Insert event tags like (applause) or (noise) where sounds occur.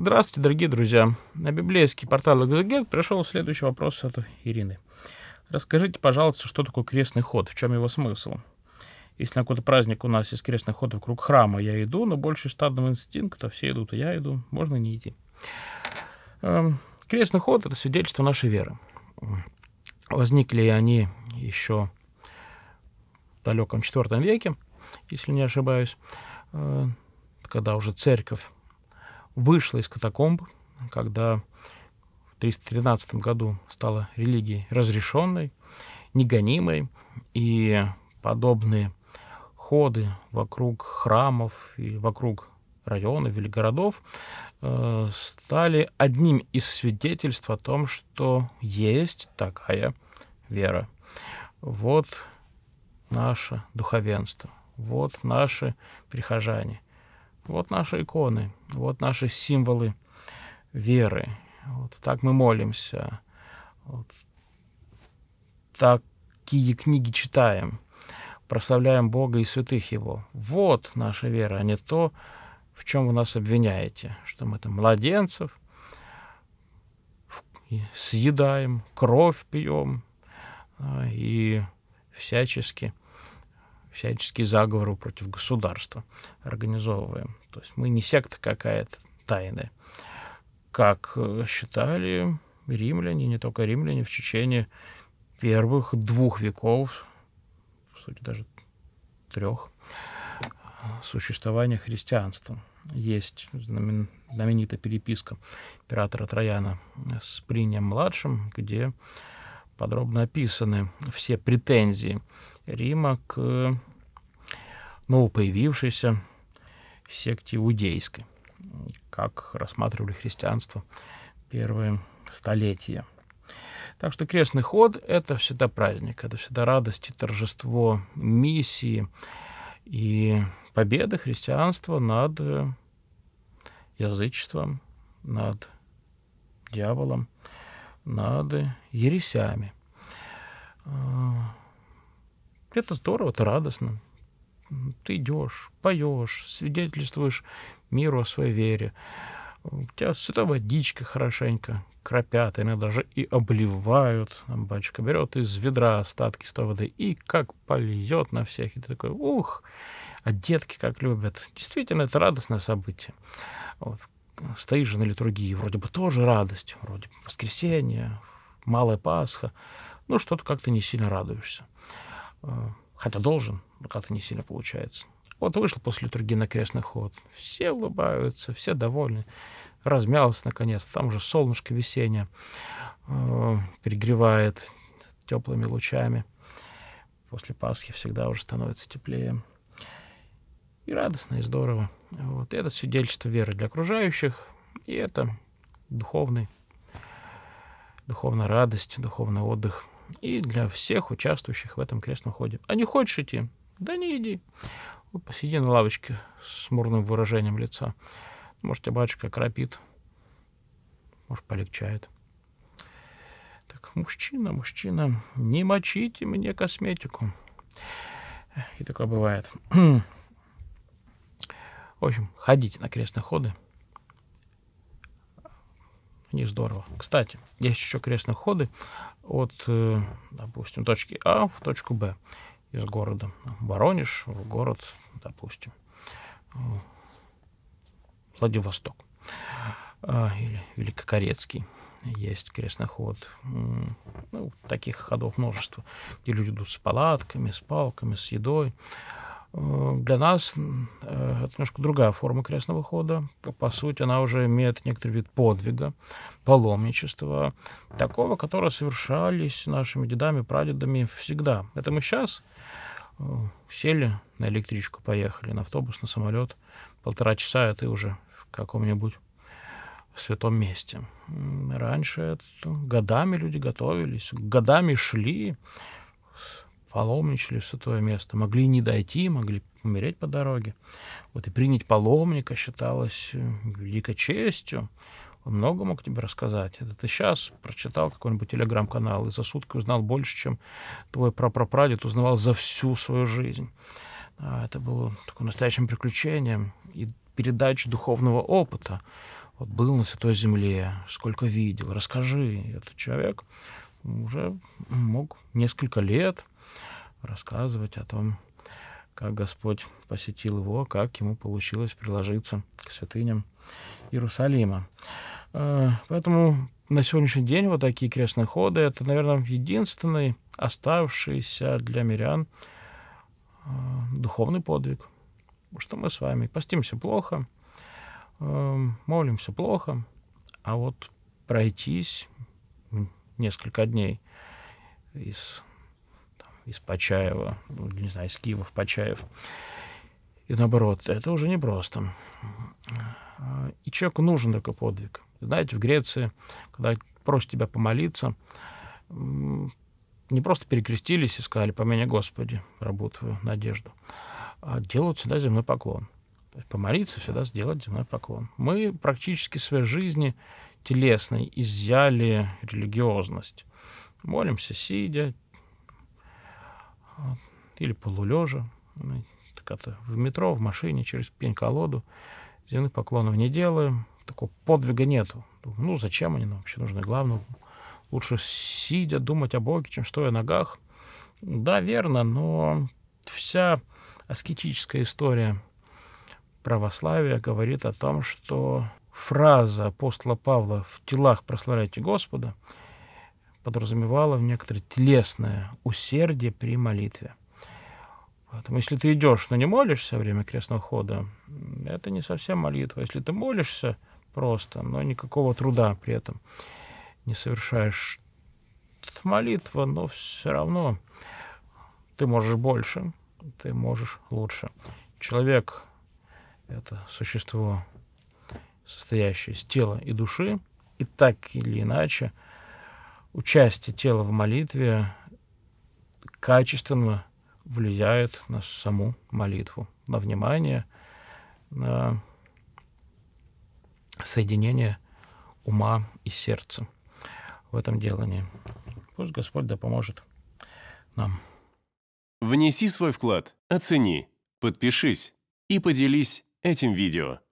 Здравствуйте, дорогие друзья. На библейский портал «Экзегет» пришел следующий вопрос от Ирины. Расскажите, пожалуйста, что такое крестный ход, в чем его смысл? Если на какой-то праздник у нас есть крестный ход вокруг храма, я иду, но больше стадного инстинкта, все идут, а я иду, можно не идти. Эм, крестный ход — это свидетельство нашей веры. Возникли они еще в далеком IV веке, если не ошибаюсь, э, когда уже церковь вышла из катакомб, когда в 313 году стала религией разрешенной, негонимой, и подобные ходы вокруг храмов и вокруг районов или городов э, стали одним из свидетельств о том, что есть такая вера. Вот наше духовенство, вот наши прихожане. Вот наши иконы, вот наши символы веры. Вот так мы молимся. Вот. Такие книги читаем. Прославляем Бога и святых Его. Вот наша вера, а не то, в чем вы нас обвиняете. Что мы там младенцев съедаем, кровь пьем а, и всячески всяческие заговоры против государства организовываем. То есть мы не секта какая-то тайная. Как э, считали римляне, не только римляне, в течение первых двух веков, в сути даже трех, существования христианства. Есть знамен, знаменитая переписка императора Трояна с Плинием-младшим, где подробно описаны все претензии Рима к новопоявившейся секте иудейской, как рассматривали христианство первые столетия. Так что крестный ход — это всегда праздник, это всегда радость и торжество миссии и победы христианства над язычеством, над дьяволом, над ересями. А, это здорово, это радостно. Ты идешь, поешь, свидетельствуешь миру о своей вере. У тебя всегда водичка хорошенько кропят, иногда даже и обливают. Там батюшка берет из ведра остатки с той воды и как польет на всех. И ты такой, ух, а детки как любят. Действительно, это радостное событие. Вот. Стоишь же на литургии, вроде бы тоже радость, вроде бы воскресенье, Малая Пасха, ну, что-то как-то не сильно радуешься. Э, хотя должен, но как-то не сильно получается. Вот вышел после литургии на крестный ход. Все улыбаются, все довольны. Размялся наконец Там уже солнышко весеннее э, перегревает теплыми лучами. После Пасхи всегда уже становится теплее. И радостно, и здорово. Вот. И это свидетельство веры для окружающих. И это духовный, духовная радость, духовный отдых – и для всех участвующих в этом крестном ходе. А не хочешь идти? Да не иди. Посиди на лавочке с мурным выражением лица. Может, тебя батюшка крапит, может, полегчает. Так, мужчина, мужчина, не мочите мне косметику. И такое бывает. (clears throat) В общем, ходите на крестные ходы не здорово. Кстати, есть еще крестные ходы от, э, допустим, точки А в точку Б из города Воронеж в город, допустим, э, Владивосток а, или Великокорецкий есть крестный ход. Ну, таких ходов множество, где люди идут с палатками, с палками, с едой. Э, для нас э, это немножко другая форма крестного хода. По сути, она уже имеет некоторый вид подвига, паломничества, такого, которое совершались нашими дедами, прадедами всегда. Это мы сейчас э, сели на электричку, поехали на автобус, на самолет, полтора часа, и а ты уже в каком-нибудь святом месте. Раньше это, годами люди готовились, годами шли, паломничали в святое место, могли не дойти, могли умереть по дороге. Вот и принять паломника считалось э, великой честью. Он много мог тебе рассказать. Это ты сейчас прочитал какой-нибудь телеграм-канал и за сутки узнал больше, чем твой прапрапрадед узнавал за всю свою жизнь. А, это было такое настоящим приключением и передача духовного опыта. Вот был на Святой Земле, сколько видел, расскажи. Этот человек уже мог несколько лет рассказывать о том, как Господь посетил его, как ему получилось приложиться к святыням Иерусалима. Э, поэтому на сегодняшний день вот такие крестные ходы — это, наверное, единственный оставшийся для мирян э, духовный подвиг. Что мы с вами постимся плохо, э, молимся плохо, а вот пройтись несколько дней из из Почаева, не знаю, из Киева в Почаев. И наоборот, это уже непросто. И человеку нужен такой подвиг. Знаете, в Греции, когда просят тебя помолиться, не просто перекрестились и сказали «Помяни Господи, работаю надежду», а делают всегда земной поклон. Помолиться всегда сделать земной поклон. Мы практически в своей жизни телесной изъяли религиозность. Молимся сидя, а, или полулежа, ну, это в метро, в машине, через пень-колоду. Земных поклонов не делаем, такого подвига нету. Ну, зачем они нам вообще нужны? Главное, лучше сидя думать о Боге, чем стоя на ногах. Да, верно, но вся аскетическая история православия говорит о том, что фраза апостола Павла «в телах прославляйте Господа» подразумевало некоторое телесное усердие при молитве. Поэтому если ты идешь, но не молишься во время крестного хода, это не совсем молитва. Если ты молишься просто, но никакого труда при этом не совершаешь, это молитва, но все равно ты можешь больше, ты можешь лучше. Человек — это существо, состоящее из тела и души, и так или иначе — участие тела в молитве качественно влияет на саму молитву, на внимание, на соединение ума и сердца в этом делании. Пусть Господь да поможет нам. Внеси свой вклад, оцени, подпишись и поделись этим видео.